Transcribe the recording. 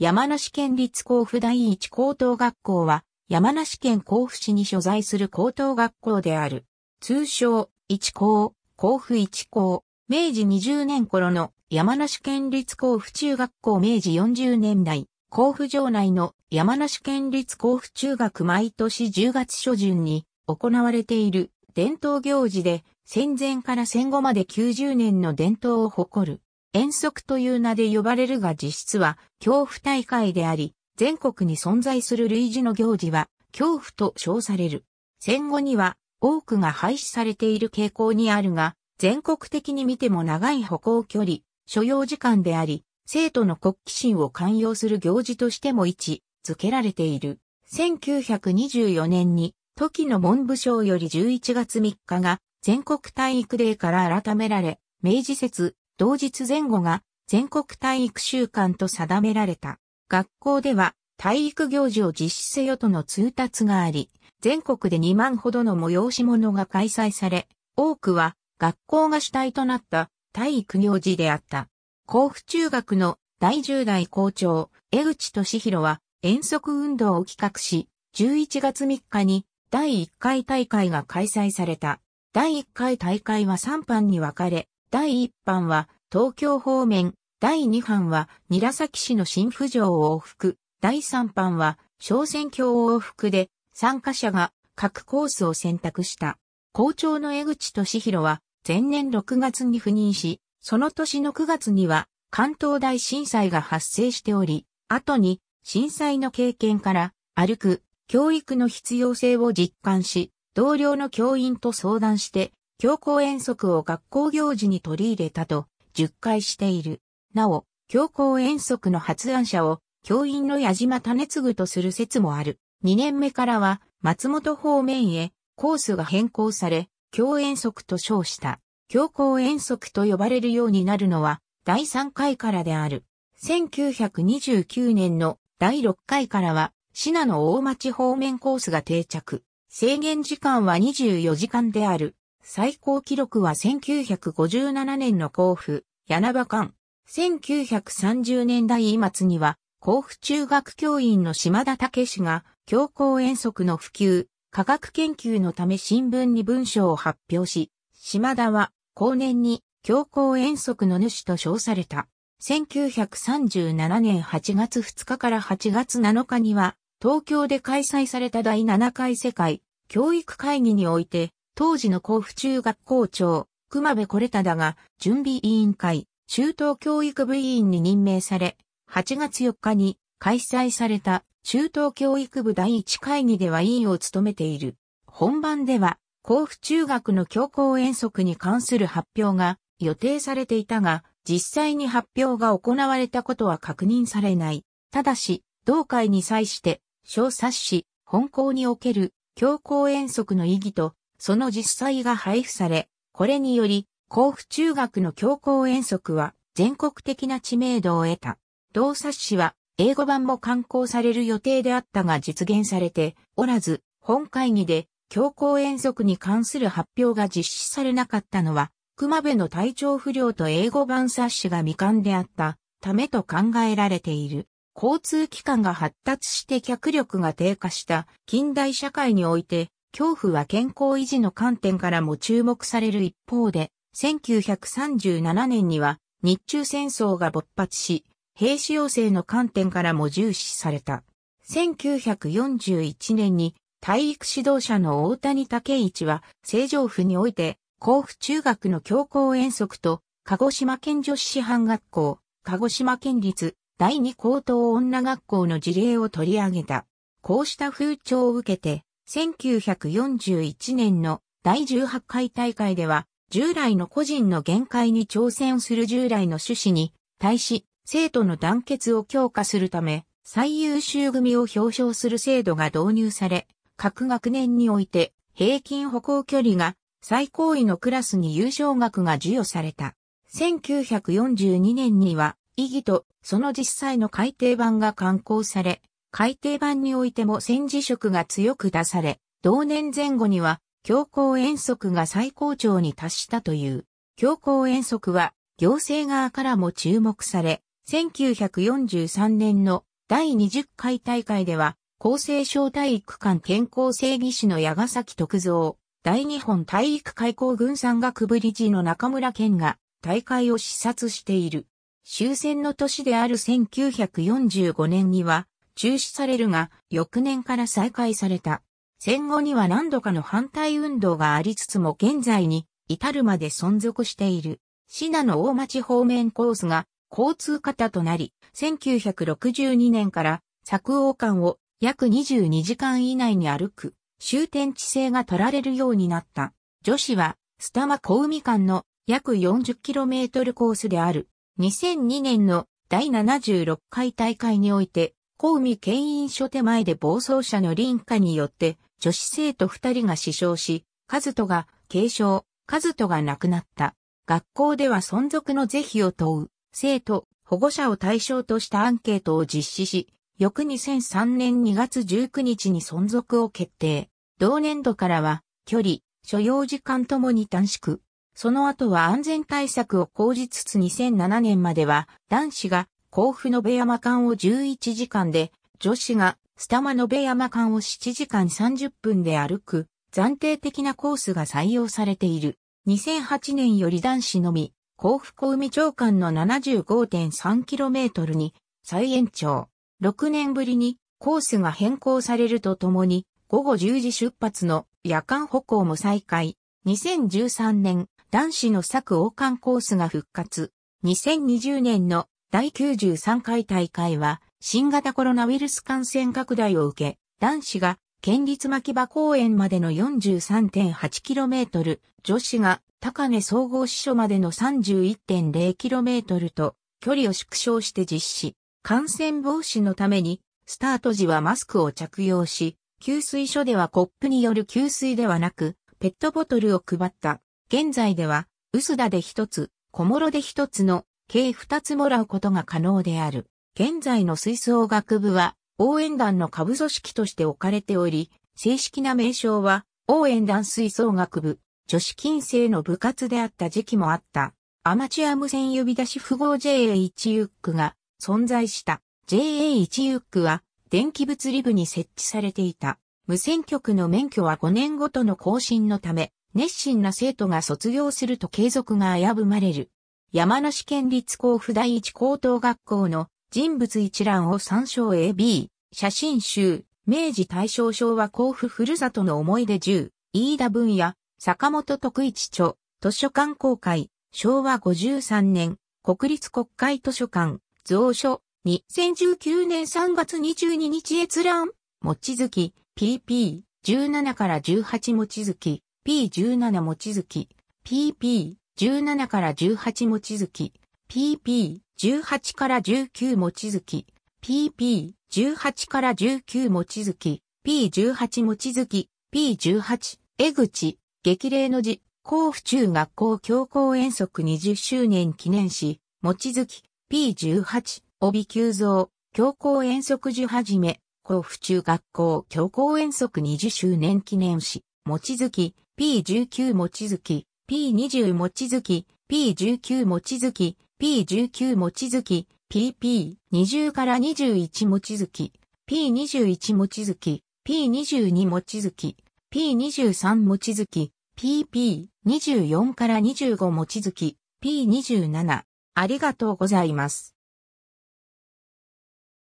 山梨県立甲府第一高等学校は、山梨県甲府市に所在する高等学校である。通称、一高、甲府一高。明治20年頃の山梨県立甲府中学校明治40年代、甲府城内の山梨県立甲府中学毎年10月初旬に行われている伝統行事で戦前から戦後まで90年の伝統を誇る遠足という名で呼ばれるが実質は恐怖大会であり、全国に存在する類似の行事は恐怖と称される。戦後には多くが廃止されている傾向にあるが、全国的に見ても長い歩行距離、所要時間であり、生徒の国旗心を寛容する行事としても位置づけられている。1924年に、時の文部省より11月3日が全国体育デーから改められ、明治説同日前後が全国体育週間と定められた。学校では体育行事を実施せよとの通達があり、全国で2万ほどの催し物が開催され、多くは学校が主体となった体育行事であった。甲府中学の第10代校長、江口敏弘は遠足運動を企画し、11月3日に第1回大会が開催された。第1回大会は3班に分かれ、第1班は東京方面、第2班は韮崎市の新城を往復、第3班は小選挙往復で参加者が各コースを選択した。校長の江口敏弘は前年6月に赴任し、その年の9月には関東大震災が発生しており、後に震災の経験から歩く教育の必要性を実感し、同僚の教員と相談して、教校遠足を学校行事に取り入れたと10回している。なお、教皇遠足の発案者を教員の矢島種継とする説もある。2年目からは松本方面へコースが変更され、教遠足と称した。教皇遠足と呼ばれるようになるのは第3回からである。1929年の第6回からは、品の大町方面コースが定着。制限時間は24時間である。最高記録は1957年の甲府、柳葉館。1930年代末には、甲府中学教員の島田武氏が、教皇遠足の普及、科学研究のため新聞に文章を発表し、島田は、後年に、教皇遠足の主と称された。1937年8月2日から8月7日には、東京で開催された第7回世界教育会議において、当時の甲府中学校長、熊部これただが、準備委員会、中等教育部委員に任命され、8月4日に開催された中等教育部第1会議では委員を務めている。本番では、甲府中学の教皇遠足に関する発表が予定されていたが、実際に発表が行われたことは確認されない。ただし、同会に際して、小冊子、本校における教皇遠足の意義とその実際が配布され、これにより、甲府中学の教皇遠足は全国的な知名度を得た。同冊子は英語版も刊行される予定であったが実現されておらず、本会議で教皇遠足に関する発表が実施されなかったのは、熊部の体調不良と英語版冊子が未完であったためと考えられている。交通機関が発達して脚力が低下した近代社会において恐怖は健康維持の観点からも注目される一方で、1937年には日中戦争が勃発し、兵士要請の観点からも重視された。1941年に体育指導者の大谷武一は、成城府において、甲府中学の教皇遠足と、鹿児島県女子師範学校、鹿児島県立第二高等女学校の事例を取り上げた。こうした風潮を受けて、1941年の第18回大会では、従来の個人の限界に挑戦する従来の趣旨に対し、生徒の団結を強化するため、最優秀組を表彰する制度が導入され、各学年において平均歩行距離が最高位のクラスに優勝額が授与された。1942年には、意義とその実際の改訂版が刊行され、改訂版においても戦時色が強く出され、同年前後には、強行遠足が最高潮に達したという。強行遠足は、行政側からも注目され、1943年の第20回大会では、厚生省体育館健康正義士の矢ヶ崎徳造、第日本体育開校軍産学部理事の中村健が大会を視察している。終戦の年である1945年には、中止されるが、翌年から再開された。戦後には何度かの反対運動がありつつも現在に至るまで存続している。ナの大町方面コースが交通型となり、1962年から作王間を約22時間以内に歩く終点地制が取られるようになった。女子はスタマ小海間の約 40km コースである。2002年の第76回大会において小海牽引所手前で暴走者の林家によって、女子生徒二人が死傷し、カズトが軽傷、カズトが亡くなった。学校では存続の是非を問う、生徒、保護者を対象としたアンケートを実施し、翌2003年2月19日に存続を決定。同年度からは、距離、所要時間ともに短縮。その後は安全対策を講じつつ2007年までは、男子が甲府の部山間を11時間で、女子がスタマの部山間を7時間30分で歩く、暫定的なコースが採用されている。2008年より男子のみ、甲府小海町間の 75.3km に再延長。6年ぶりにコースが変更されるとともに、午後10時出発の夜間歩行も再開。2013年、男子の佐久王冠コースが復活。2020年の第93回大会は、新型コロナウイルス感染拡大を受け、男子が県立牧場公園までの 43.8km、女子が高根総合支所までの 31.0km と距離を縮小して実施。感染防止のために、スタート時はマスクを着用し、給水所ではコップによる給水ではなく、ペットボトルを配った。現在では、薄田で一つ、小諸で一つの計二つもらうことが可能である。現在の吹奏楽部は、応援団の下部組織として置かれており、正式な名称は、応援団吹奏楽部、女子近世の部活であった時期もあった。アマチュア無線呼び出し符号 JA1 ユックが存在した。JA1 ユックは電気物理部に設置されていた。無線局の免許は5年ごとの更新のため、熱心な生徒が卒業すると継続が危ぶまれる。山梨県立甲府第一高等学校の人物一覧を参照 AB、写真集、明治大正昭和甲府ふるさとの思い出10、飯田文也、坂本徳一著、図書館公開、昭和53年、国立国会図書館、蔵書、2019年3月22日閲覧、もちづき、PP、17から18もちづき、P17 もちづき、PP、17から18もちづき、pp、18から19もちづき、pp、18から19もちづき、p18 もちづき、p18、江口、激励の字、甲府中学校教皇遠足20周年記念誌、もちづき、P18、帯急増、教皇遠足時はじめ、甲府中学校教皇遠足20周年記念誌、もちづき、P19 もちづき、P20 もちづき、P19 もちづき、P19 もちづき、PP20 から21もちづき、P21 もちづき、P22 もちづき、P23 もちづき、PP24 から25もちづき、P27。ありがとうございます。